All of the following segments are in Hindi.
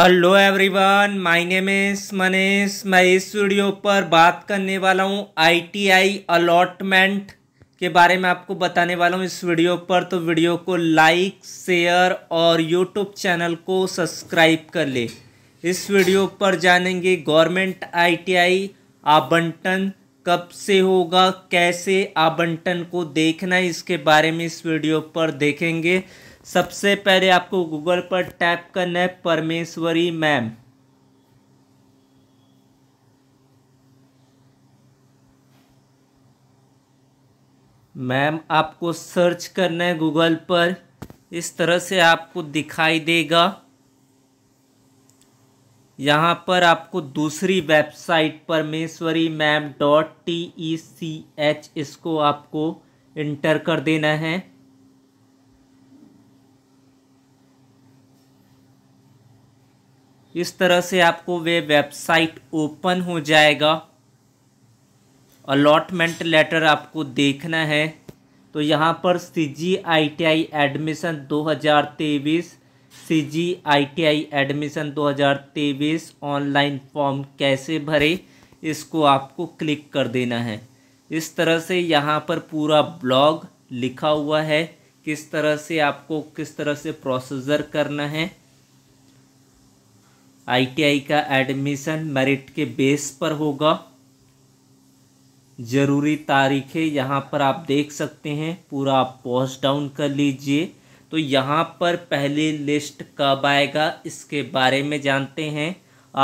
हेलो एवरीवन माय नेम इस मनीष मैं इस वीडियो पर बात करने वाला हूँ आईटीआई अलॉटमेंट के बारे में आपको बताने वाला हूँ इस वीडियो पर तो वीडियो को लाइक शेयर और यूट्यूब चैनल को सब्सक्राइब कर ले इस वीडियो पर जानेंगे गवर्नमेंट आईटीआई आबंटन कब से होगा कैसे आबंटन को देखना इसके बारे में इस वीडियो पर देखेंगे सबसे पहले आपको गूगल पर टैप करना है परमेश्वरी मैम मैम आपको सर्च करना है गूगल पर इस तरह से आपको दिखाई देगा यहाँ पर आपको दूसरी website Parmeshwari ma'am dot T E C H इसको आपको इंटर कर देना है इस तरह से आपको वे वेबसाइट ओपन हो जाएगा अलॉटमेंट लेटर आपको देखना है तो यहाँ पर सी जी आई टी आई एडमिशन दो हज़ार तेईस सी जी आई टी आई एडमिशन दो हज़ार तेईस ऑनलाइन फॉर्म कैसे भरे इसको आपको क्लिक कर देना है इस तरह से यहाँ पर पूरा ब्लॉग लिखा हुआ है किस तरह से आपको किस तरह से प्रोसीजर करना है आईटीआई का एडमिशन मेरिट के बेस पर होगा ज़रूरी तारीखें यहाँ पर आप देख सकते हैं पूरा आप पॉज डाउन कर लीजिए तो यहाँ पर पहली लिस्ट कब आएगा इसके बारे में जानते हैं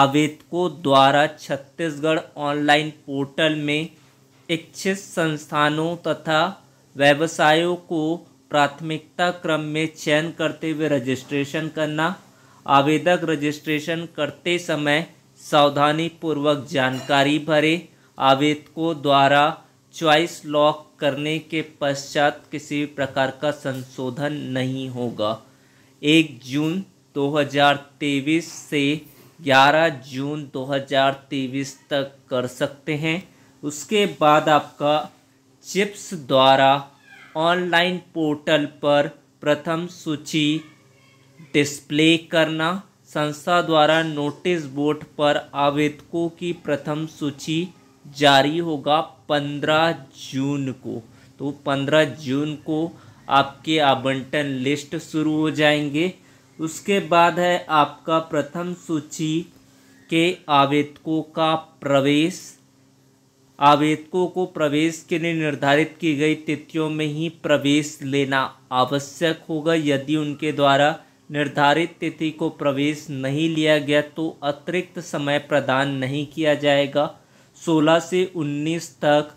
आवेदकों द्वारा छत्तीसगढ़ ऑनलाइन पोर्टल में इच्छित संस्थानों तथा व्यवसायों को प्राथमिकता क्रम में चयन करते हुए रजिस्ट्रेशन करना आवेदक रजिस्ट्रेशन करते समय सावधानी पूर्वक जानकारी भरें आवेदकों द्वारा चॉइस लॉक करने के पश्चात किसी प्रकार का संशोधन नहीं होगा एक जून 2023 से 11 जून 2023 तक कर सकते हैं उसके बाद आपका चिप्स द्वारा ऑनलाइन पोर्टल पर प्रथम सूची डिस्प्ले करना संस्था द्वारा नोटिस बोर्ड पर आवेदकों की प्रथम सूची जारी होगा पंद्रह जून को तो पंद्रह जून को आपके आवंटन लिस्ट शुरू हो जाएंगे उसके बाद है आपका प्रथम सूची के आवेदकों का प्रवेश आवेदकों को प्रवेश के लिए निर्धारित की गई तिथियों में ही प्रवेश लेना आवश्यक होगा यदि उनके द्वारा निर्धारित तिथि को प्रवेश नहीं लिया गया तो अतिरिक्त समय प्रदान नहीं किया जाएगा 16 से 19 तक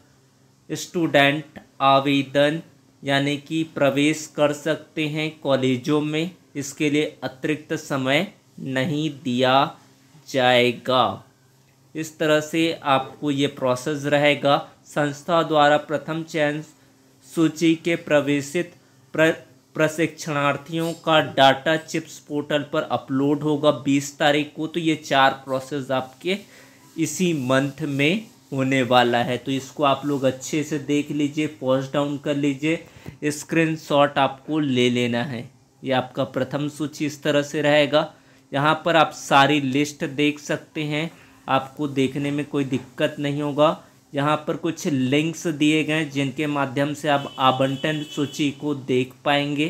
स्टूडेंट आवेदन यानी कि प्रवेश कर सकते हैं कॉलेजों में इसके लिए अतिरिक्त समय नहीं दिया जाएगा इस तरह से आपको ये प्रोसेस रहेगा संस्था द्वारा प्रथम चयन सूची के प्रवेशित प्र प्रशिक्षणार्थियों का डाटा चिप्स पोर्टल पर अपलोड होगा बीस तारीख को तो ये चार प्रोसेस आपके इसी मंथ में होने वाला है तो इसको आप लोग अच्छे से देख लीजिए पॉज डाउन कर लीजिए स्क्रीनशॉट आपको ले लेना है ये आपका प्रथम सूची इस तरह से रहेगा यहाँ पर आप सारी लिस्ट देख सकते हैं आपको देखने में कोई दिक्कत नहीं होगा यहाँ पर कुछ लिंक्स दिए गए जिनके माध्यम से आप आवंटन सूची को देख पाएंगे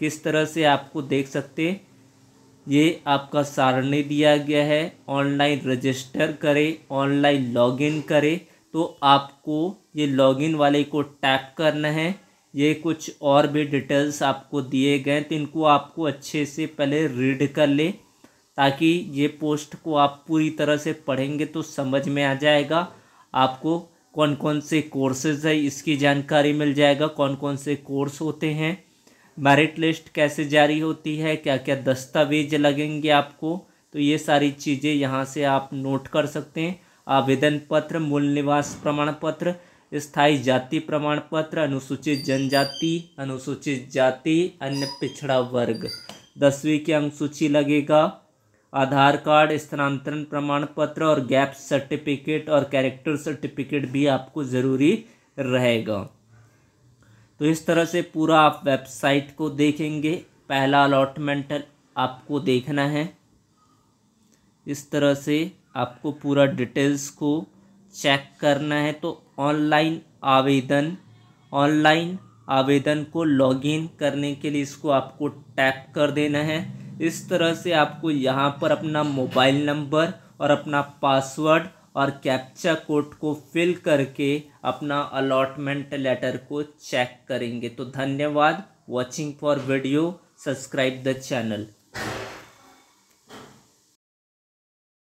किस तरह से आपको देख सकते ये आपका सारणी दिया गया है ऑनलाइन रजिस्टर करें ऑनलाइन लॉगिन करें तो आपको ये लॉगिन वाले को टैप करना है ये कुछ और भी डिटेल्स आपको दिए गए तो इनको आपको अच्छे से पहले रीड कर ले ताकि ये पोस्ट को आप पूरी तरह से पढ़ेंगे तो समझ में आ जाएगा आपको कौन कौन से कोर्सेज है इसकी जानकारी मिल जाएगा कौन कौन से कोर्स होते हैं मेरिट लिस्ट कैसे जारी होती है क्या क्या दस्तावेज लगेंगे आपको तो ये सारी चीज़ें यहाँ से आप नोट कर सकते हैं आवेदन पत्र मूल निवास प्रमाण पत्र स्थायी जाति प्रमाण पत्र अनुसूचित जनजाति अनुसूचित जाति अन्य पिछड़ा वर्ग दसवीं की अंक सूची लगेगा आधार कार्ड स्थानांतरण प्रमाण पत्र और गैप सर्टिफिकेट और कैरेक्टर सर्टिफिकेट भी आपको ज़रूरी रहेगा तो इस तरह से पूरा आप वेबसाइट को देखेंगे पहला अलॉटमेंट आपको देखना है इस तरह से आपको पूरा डिटेल्स को चेक करना है तो ऑनलाइन आवेदन ऑनलाइन आवेदन को लॉगिन करने के लिए इसको आपको टैप कर देना है इस तरह से आपको यहाँ पर अपना मोबाइल नंबर और अपना पासवर्ड और कैप्चा कोड को फिल करके अपना अलॉटमेंट लेटर को चेक करेंगे तो धन्यवाद watching for video subscribe the channel